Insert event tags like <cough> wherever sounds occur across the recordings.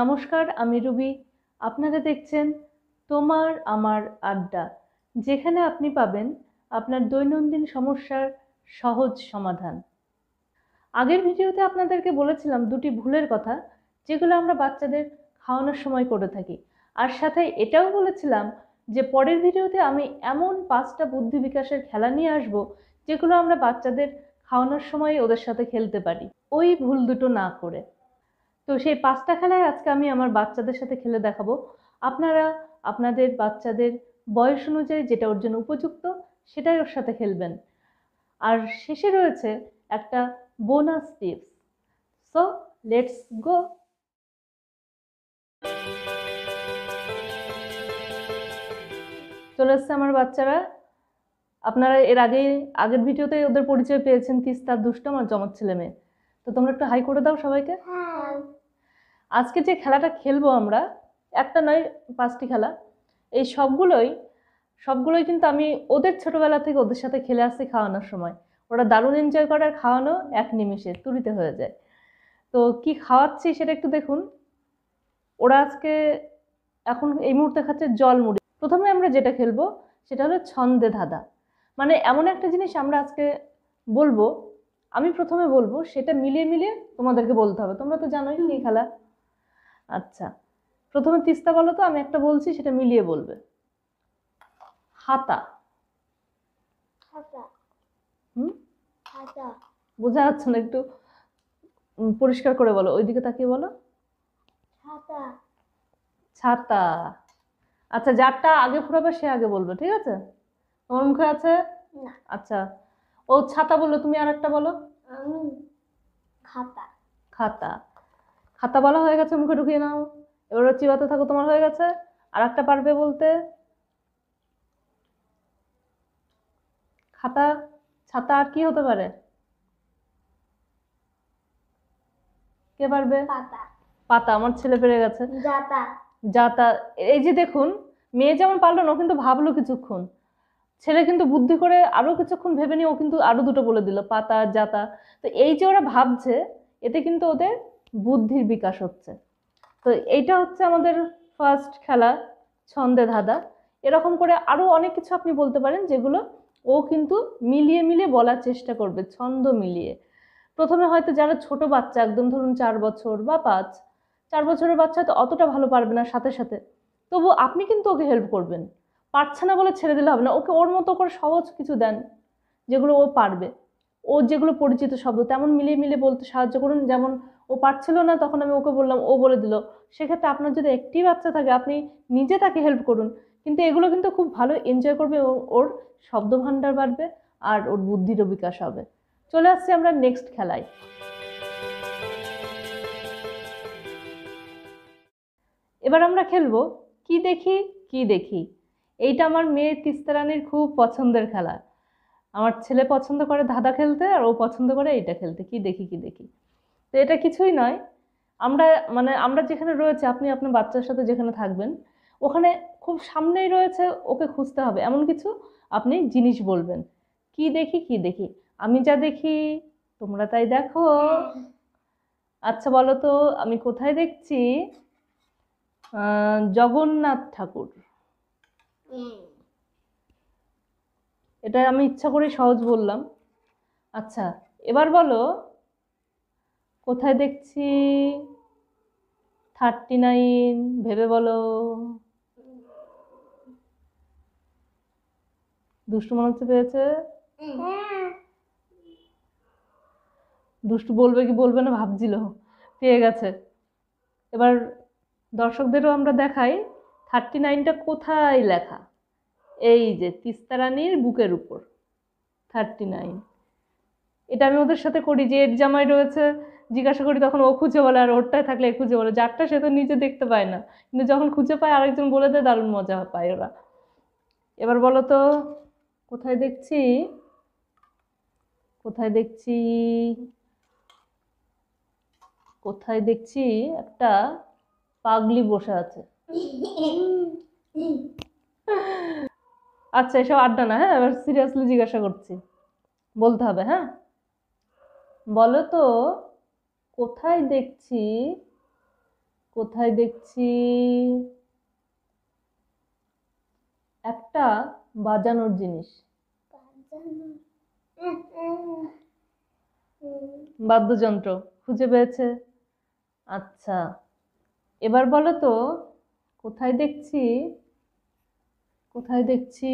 নমস্কার আমি রুবি আপনারা দেখছেন তোমার আমার আড্ডা যেখানে আপনি পাবেন আপনার দৈনন্দিন সমস্যার সহজ সমাধান আগের ভিডিওতে আপনাদেরকে বলেছিলাম দুটি ভুলের কথা যেগুলো আমরা বাচ্চাদের খাওয়ানোর সময় করে থাকি আর সাথে এটাও বলেছিলাম যে পরের ভিডিওতে আমি এমন পাঁচটা বুদ্ধি বিকাশের খেলা নিয়ে আসব যেগুলো আমরা বাচ্চাদের খাওয়ানোর সময় ওদের সাথে খেলতে পারি ওই ভুল দুটো না করে তো সেই পাঁচটা খেলায় আজকে আমি আমার বাচ্চাদের সাথে খেলে দেখাবো আপনারা আপনাদের বাচ্চাদের বয়স অনুযায়ী যেটা ওর জন্য উপযুক্ত সেটাই ওর সাথে খেলবেন আর শেষে রয়েছে একটা bonus tips so let's go চলে এসছে আমার বাচ্চারা আপনারা এর আগে আগের ভিডিওতে ওদের পরিচয় পেয়েছেন তিস্তার দুষ্ট আমার জমজ ছেলে মেয়ে তো তোমরা একটু হাই করে দাও সবাইকে আজকে যে খেলাটা খেলবো আমরা একটা নয় পাঁচটি খেলা এই সবগুলোই সবগুলোই কিন্তু আমি ওদের ছোটোবেলা থেকে ওদের সাথে খেলে আসছি খাওয়ানোর সময় ওরা দারুণ এনজয় করে আর খাওয়ানো এক নিমিষে তুরিতে হয়ে যায় তো কি খাওয়াচ্ছি সেটা একটু দেখুন ওরা আজকে এখন এই মুহূর্তে খাচ্ছে জল মুড়ি প্রথমে আমরা যেটা খেলবো সেটা হলো ছন্দে ধাঁধা মানে এমন একটা জিনিস আমরা আজকে বলবো আমি প্রথমে বলবো সেটা মিলিয়ে মিলিয়ে তোমাদেরকে বলতে হবে তোমরা তো জানোই এই খেলা আচ্ছা প্রথমে তিস্তা বলো তো আমি একটা বলছি সেটা মিলিয়ে বলবে হাতা হুম বোঝা যাচ্ছে না একটু পরিষ্কার করে বলো ওইদিকে তাকিয়ে বলো ছাতা আচ্ছা যারটা আগে ফুরাবে সে আগে বলবে ঠিক আছে তোমার মুখে আছে আচ্ছা ও ছাতা বললো তুমি আর একটা বলো খাতা খাতা খাতা বলা হয়ে গেছে মুখে ঢুকিয়ে নাও এবার চিবাতে থাকো তোমার হয়ে গেছে আর একটা পারবে বলতে খাতা ছাতা আর কি হতে পারে কে পারবে পাতা আমার ছেলে পেরে গেছে যাতা এই যে দেখুন মেয়ে যেমন পারলো না কিন্তু ভাবলো কিছুক্ষণ ছেলে কিন্তু বুদ্ধি করে আরো কিছুক্ষণ ভেবে নিয়ে ও কিন্তু আরো দুটো বলে দিল পাতা জাতা তো এই যে ওরা ভাবছে এতে কিন্তু ওদের বুদ্ধির বিকাশ হচ্ছে তো এইটা হচ্ছে আমাদের ফার্স্ট খেলা ছন্দে ধাঁধা এরকম করে আরও অনেক কিছু আপনি বলতে পারেন যেগুলো ও কিন্তু মিলিয়ে মিলিয়ে বলার চেষ্টা করবে ছন্দ মিলিয়ে প্রথমে হয়তো যারা ছোট বাচ্চা একদম ধরুন চার বছর বা পাঁচ চার বছরের বাচ্চা তো অতটা ভালো পারবে না সাথে সাথে তবু আপনি কিন্তু ওকে হেল্প করবেন পারছে না বলে ছেড়ে দিলে হবে না ওকে ওর মতো করে সহজ কিছু দেন যেগুলো ও পারবে ও যেগুলো পরিচিত শব্দ তেমন মিলিয়ে মিলিয়ে বলতে সাহায্য করুন যেমন ও পারছিল না তখন আমি ওকে বললাম ও বলে দিল সেক্ষেত্রে আপনার যদি একটি বাচ্চা থাকে আপনি নিজে তাকে হেল্প করুন কিন্তু এগুলো কিন্তু খুব ভালো এনজয় করবে এবং ওর শব্দ ভাণ্ডার বাড়বে আর ওর বুদ্ধিরও বিকাশ হবে চলে আসছি আমরা নেক্সট খেলায় এবার আমরা খেলবো কি দেখি কি দেখি এইটা আমার মেয়ে তিস্তারানির খুব পছন্দের খেলা আমার ছেলে পছন্দ করে ধাঁধা খেলতে আর ও পছন্দ করে এইটা খেলতে কি দেখি কি দেখি তো এটা কিছুই নয় আমরা মানে আমরা যেখানে রয়েছে আপনি আপনার বাচ্চার সাথে যেখানে থাকবেন ওখানে খুব সামনেই রয়েছে ওকে খুঁজতে হবে এমন কিছু আপনি জিনিস বলবেন কি দেখি কি দেখি আমি যা দেখি তোমরা তাই দেখো আচ্ছা বলো তো আমি কোথায় দেখছি জগন্নাথ ঠাকুর এটা আমি ইচ্ছা করে সহজ বললাম আচ্ছা এবার বলো কোথায় দেখছি থার্টি নাইন ভেবে বলো দুষ্টু মনে হচ্ছে পেয়েছে দুষ্টু বলবে কি বলবে না ভাবছিল পেয়ে গেছে এবার দর্শকদেরও আমরা দেখাই থার্টি নাইনটা কোথায় লেখা এই যে তিস্তা রানীর বুকের উপর থার্টি নাইন এটা আমি ওদের সাথে করি যে এর জামাই রয়েছে জিজ্ঞাসা করি তখন ও খুঁজে বলে আর ওরটায় থাকলে খুঁজে বলে যারটা সে তো নিজে দেখতে পায় না কিন্তু যখন খুঁজে পায় আরেকজন বলে দেয় দারুণ মজা পায় ওরা এবার বলো তো কোথায় দেখছি কোথায় দেখছি কোথায় দেখছি একটা পাগলি বসে আছে আচ্ছা এসব আড্ডা না হ্যাঁ এবার সিরিয়াসলি জিজ্ঞাসা করছি বলতে হবে হ্যাঁ বলো তো কোথায় দেখছি কোথায় দেখছি একটা বাজানোর জিনিস বাদ্যযন্ত্র খুঁজে পেয়েছে আচ্ছা এবার বলো তো কোথায় দেখছি কোথায় দেখছি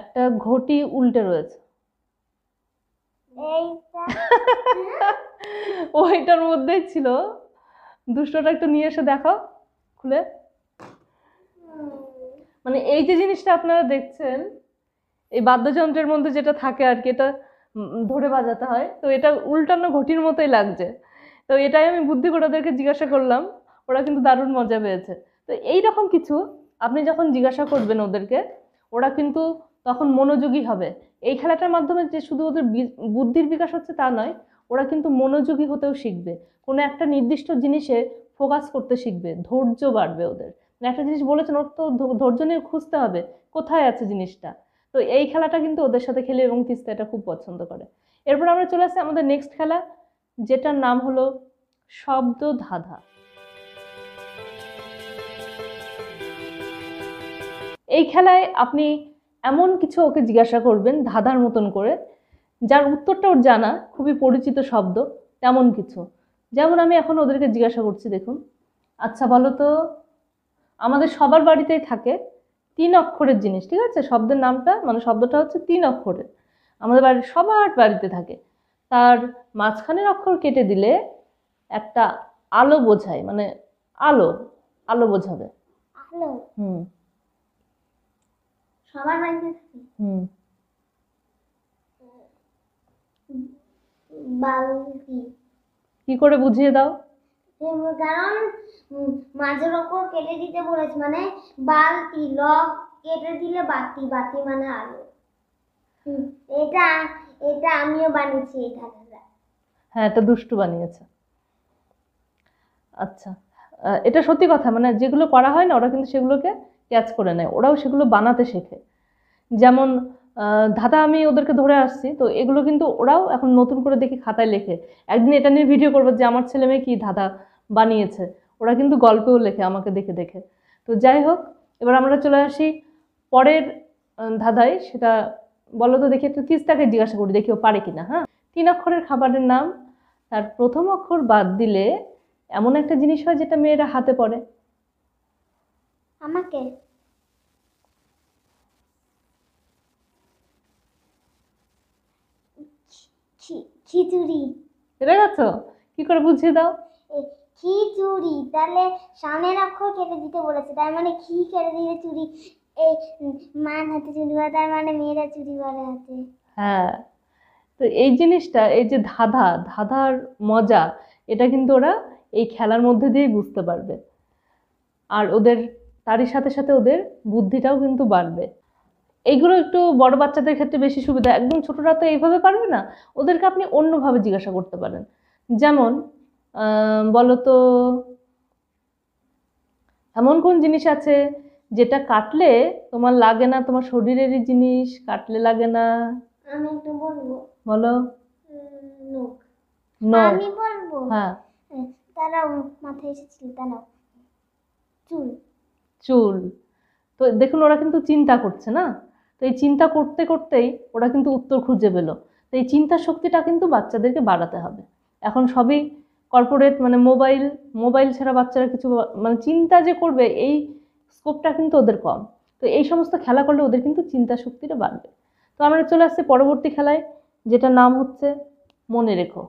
একটা ঘটি উল্টে রয়েছে <laughs> <laughs> ও এটার মধ্যেই ছিল দুষ্টটা একটু নিয়ে এসে দেখাও খুলে মানে এই যে জিনিসটা আপনারা দেখছেন এই বাদ্যযন্ত্রের মধ্যে যেটা থাকে আর কি এটা ধরে বাজাতে হয় তো এটা উল্টানো ঘটির মতোই লাগছে তো এটাই আমি বুদ্ধি করে ওদেরকে জিজ্ঞাসা করলাম ওরা কিন্তু দারুণ মজা পেয়েছে তো এই রকম কিছু আপনি যখন জিজ্ঞাসা করবেন ওদেরকে ওরা কিন্তু তখন মনোযোগী হবে এই খেলাটার মাধ্যমে যে শুধু ওদের বুদ্ধির বিকাশ হচ্ছে তা নয় ওরা কিন্তু মনোযোগী হতেও শিখবে কোনো একটা নির্দিষ্ট জিনিসে ফোকাস করতে শিখবে ধৈর্য বাড়বে ওদের মানে একটা জিনিস বলেছেন ওর তো ধৈর্য নিয়ে খুঁজতে হবে কোথায় আছে জিনিসটা তো এই খেলাটা কিন্তু ওদের সাথে খেলে এবং তিস্তা এটা খুব পছন্দ করে এরপর আমরা চলে আসি আমাদের নেক্সট খেলা যেটার নাম হলো শব্দ ধাঁধা এই খেলায় আপনি এমন কিছু ওকে জিজ্ঞাসা করবেন ধাঁধার মতন করে যার উত্তরটা ওর জানা খুবই পরিচিত শব্দ তেমন কিছু যেমন আমি এখন ওদেরকে জিজ্ঞাসা করছি দেখুন আচ্ছা বলো তো আমাদের সবার বাড়িতেই থাকে তিন অক্ষরের জিনিস ঠিক আছে শব্দের নামটা মানে শব্দটা হচ্ছে তিন অক্ষরের আমাদের বাড়ির সবার বাড়িতে থাকে তার মাঝখানের অক্ষর কেটে দিলে একটা আলো বোঝায় মানে আলো আলো বোঝাবে হুম সবার বাড়িতে হুম বালতি কি করে বুঝিয়ে দাও কারণ মাঝের ওপর কেটে দিতে বলেছে মানে বালতি লক কেটে দিলে বাতি বাতি মানে আলো এটা এটা আমিও বানিয়েছি এই হ্যাঁ এটা দুষ্টু বানিয়েছে আচ্ছা এটা সত্যি কথা মানে যেগুলো করা হয় না ওরা কিন্তু সেগুলোকে ক্যাচ করে নেয় ওরাও সেগুলো বানাতে শেখে যেমন ধাতা আমি ওদেরকে ধরে আসছি তো এগুলো কিন্তু ওরাও এখন নতুন করে দেখি খাতায় লেখে একদিন এটা নিয়ে ভিডিও করবো যে আমার ছেলে মেয়ে কী ধাঁধা বানিয়েছে ওরা কিন্তু গল্পেও লেখে আমাকে দেখে দেখে তো যাই হোক এবার আমরা চলে আসি পরের ধাঁধায় সেটা বলো তো দেখি একটু তিস্তাকে জিজ্ঞাসা করি দেখি ও পারে কিনা হ্যাঁ তিন অক্ষরের খাবারের নাম তার প্রথম অক্ষর বাদ দিলে এমন একটা জিনিস হয় যেটা মেয়েরা হাতে পড়ে আমাকে খিচুড়ি এটা গেছো কি করে বুঝিয়ে দাও খিচুড়ি তাহলে সামনের অক্ষর কেটে দিতে বলেছে তার মানে খি কেটে দিলে চুড়ি এই মান হাতে চুরি বলে তার মানে মেয়েরা চুরি বলে হাতে হ্যাঁ তো এই জিনিসটা এই যে ধাঁধা ধাঁধার মজা এটা কিন্তু ওরা এই খেলার মধ্যে দিয়ে বুঝতে পারবে আর ওদের তারই সাথে সাথে ওদের বুদ্ধিটাও কিন্তু বাড়বে এইগুলো একটু বড় বাচ্চাদের ক্ষেত্রে বেশি সুবিধা একদম ছোটরা তো এইভাবে পারবে না ওদেরকে আপনি অন্যভাবে জিজ্ঞাসা করতে পারেন যেমন বলতো এমন কোন জিনিস আছে যেটা কাটলে তোমার লাগে না তোমার শরীরেরই জিনিস কাটলে লাগে না আমি একটু বলবো বলো আমি বলবো হ্যাঁ মাথায় এসেছিল চুল চুল তো দেখুন ওরা কিন্তু চিন্তা করছে না এই চিন্তা করতে করতেই ওরা কিন্তু উত্তর খুঁজে পেলো তো এই চিন্তা শক্তিটা কিন্তু বাচ্চাদেরকে বাড়াতে হবে এখন সবই কর্পোরেট মানে মোবাইল মোবাইল ছাড়া বাচ্চারা কিছু মানে চিন্তা যে করবে এই স্কোপটা কিন্তু ওদের কম তো এই সমস্ত খেলা করলে ওদের কিন্তু চিন্তা শক্তিটা বাড়বে তো আমরা চলে আসছি পরবর্তী খেলায় যেটা নাম হচ্ছে মনে রেখো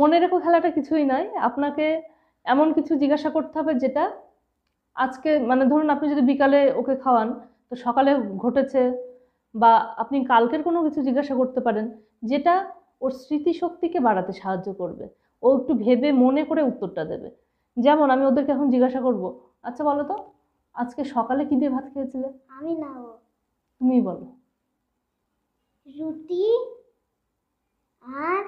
মনে রেখো খেলাটা কিছুই নয় আপনাকে এমন কিছু জিজ্ঞাসা করতে হবে যেটা আজকে মানে ধরুন আপনি যদি বিকালে ওকে খাওয়ান তো সকালে ঘটেছে বা আপনি কালকের কোনো কিছু জিজ্ঞাসা করতে পারেন যেটা ওর স্মৃতিশক্তিকে বাড়াতে সাহায্য করবে ও একটু ভেবে মনে করে উত্তরটা দেবে যেমন আমি ওদেরকে এখন জিজ্ঞাসা করব আচ্ছা বলো তো আজকে সকালে কি দিয়ে ভাত খেয়েছিলে আমি না তুমি বলো রুটি আর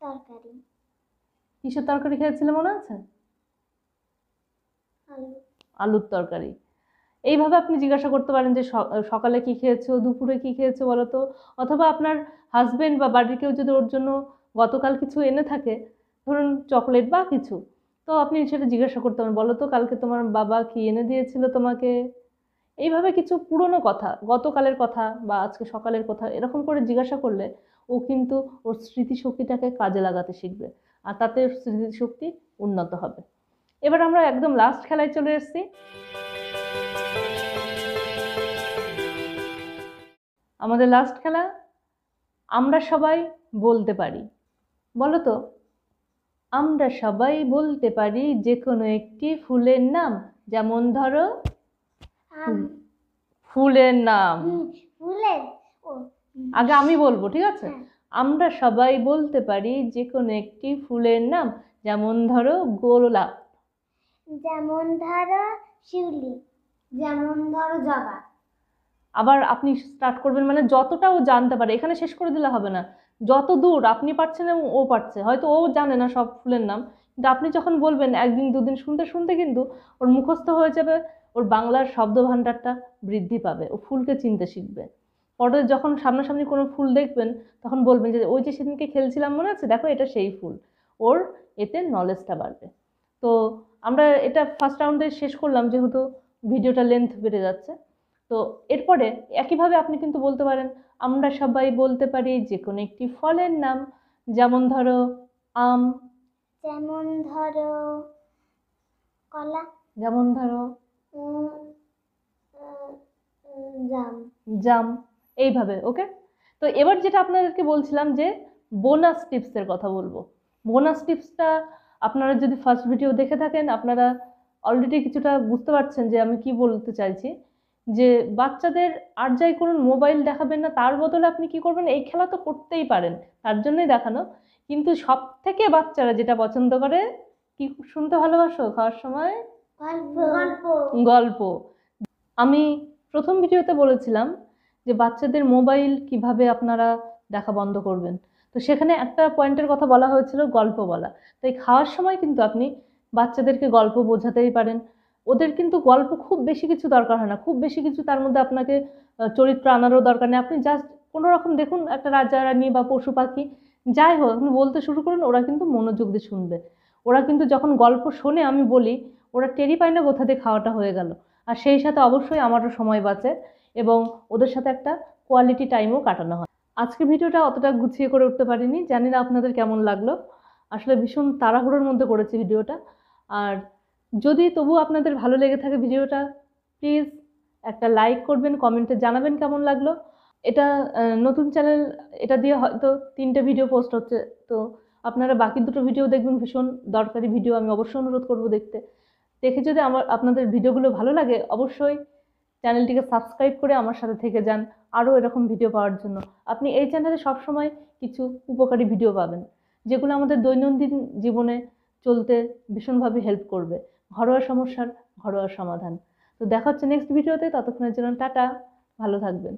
তরকারি কিসের তরকারি খেয়েছিলে মনে আছে আলুর তরকারি এইভাবে আপনি জিজ্ঞাসা করতে পারেন যে সকালে কি খেয়েছো দুপুরে কি খেয়েছো বলো তো অথবা আপনার হাজবেন্ড বা বাড়ির কেউ যদি ওর জন্য গতকাল কিছু এনে থাকে ধরুন চকলেট বা কিছু তো আপনি সেটা জিজ্ঞাসা করতে পারেন বলো তো কালকে তোমার বাবা কি এনে দিয়েছিল তোমাকে এইভাবে কিছু পুরনো কথা গতকালের কথা বা আজকে সকালের কথা এরকম করে জিজ্ঞাসা করলে ও কিন্তু ওর স্মৃতিশক্তিটাকে কাজে লাগাতে শিখবে আর তাতে স্মৃতিশক্তি উন্নত হবে এবার আমরা একদম লাস্ট খেলায় চলে এসেছি আমাদের লাস্ট খেলা আমরা সবাই বলতে পারি বলো তো আমরা সবাই বলতে পারি যে কোনো একটি ফুলের নাম যেমন ধরো ফুলের নাম আগে আমি বলবো ঠিক আছে হ্যাঁ। আমরা সবাই বলতে পারি যে কোনো একটি ফুলের নাম যেমন ধরো গোলাপ যেমন ধরো শিউলি যেমন ধরো জবা আবার আপনি স্টার্ট করবেন মানে যতটা ও জানতে পারে এখানে শেষ করে দিলে হবে না যত দূর আপনি পারছেন এবং ও পারছে হয়তো ও জানে না সব ফুলের নাম কিন্তু আপনি যখন বলবেন একদিন দুদিন শুনতে শুনতে কিন্তু ওর মুখস্থ হয়ে যাবে ওর বাংলার শব্দ ভাণ্ডারটা বৃদ্ধি পাবে ও ফুলকে চিনতে শিখবে পরে যখন সামনাসামনি কোনো ফুল দেখবেন তখন বলবেন যে ওই যে সেদিনকে খেলছিলাম মনে আছে দেখো এটা সেই ফুল ওর এতে নলেজটা বাড়বে তো আমরা এটা ফার্স্ট রাউন্ডে শেষ করলাম যেহেতু ভিডিওটা লেন্থ বেড়ে যাচ্ছে তো এরপরে একইভাবে আপনি কিন্তু বলতে পারেন আমরা সবাই বলতে পারি যে কোনো একটি ফলের নাম যেমন ধরো আম যেমন ধরো কলা যেমন ধরো জাম জাম এইভাবে ওকে তো এবার যেটা আপনাদেরকে বলছিলাম যে বোনাস টিপসের কথা বলবো বোনাস টিপসটা আপনারা যদি ফার্স্ট ভিডিও দেখে থাকেন আপনারা অলরেডি কিছুটা বুঝতে পারছেন যে আমি কি বলতে চাইছি যে বাচ্চাদের আর যাই করুন মোবাইল দেখাবেন না তার বদলে আপনি কি করবেন এই খেলা তো করতেই পারেন তার জন্যই দেখানো কিন্তু সব থেকে বাচ্চারা যেটা পছন্দ করে কি শুনতে ভালোবাসো খাওয়ার সময় গল্প আমি প্রথম ভিডিওতে বলেছিলাম যে বাচ্চাদের মোবাইল কিভাবে আপনারা দেখা বন্ধ করবেন তো সেখানে একটা পয়েন্টের কথা বলা হয়েছিল গল্প বলা তাই খাওয়ার সময় কিন্তু আপনি বাচ্চাদেরকে গল্প বোঝাতেই পারেন ওদের কিন্তু গল্প খুব বেশি কিছু দরকার হয় না খুব বেশি কিছু তার মধ্যে আপনাকে চরিত্র আনারও দরকার নেই আপনি জাস্ট কোনো রকম দেখুন একটা রাজা রানী বা পশু পাখি যাই হোক আপনি বলতে শুরু করুন ওরা কিন্তু মনোযোগ দিয়ে শুনবে ওরা কিন্তু যখন গল্প শোনে আমি বলি ওরা টেরি পায় না কোথা দিয়ে খাওয়াটা হয়ে গেল আর সেই সাথে অবশ্যই আমারও সময় বাঁচে এবং ওদের সাথে একটা কোয়ালিটি টাইমও কাটানো হয় আজকে ভিডিওটা অতটা গুছিয়ে করে উঠতে পারিনি জানি না আপনাদের কেমন লাগলো আসলে ভীষণ তাড়াহুড়োর মধ্যে করেছি ভিডিওটা আর যদি তবু আপনাদের ভালো লেগে থাকে ভিডিওটা প্লিজ একটা লাইক করবেন কমেন্টে জানাবেন কেমন লাগলো এটা নতুন চ্যানেল এটা দিয়ে হয়তো তিনটে ভিডিও পোস্ট হচ্ছে তো আপনারা বাকি দুটো ভিডিও দেখবেন ভীষণ দরকারি ভিডিও আমি অবশ্যই অনুরোধ করব দেখতে দেখে যদি আমার আপনাদের ভিডিওগুলো ভালো লাগে অবশ্যই চ্যানেলটিকে সাবস্ক্রাইব করে আমার সাথে থেকে যান আরও এরকম ভিডিও পাওয়ার জন্য আপনি এই চ্যানেলে সবসময় কিছু উপকারী ভিডিও পাবেন যেগুলো আমাদের দৈনন্দিন জীবনে চলতে ভীষণভাবে হেল্প করবে ঘরোয়া সমস্যার ঘরোয়া সমাধান তো দেখা হচ্ছে নেক্সট ভিডিওতে ততক্ষণের জন্য টাটা ভালো থাকবেন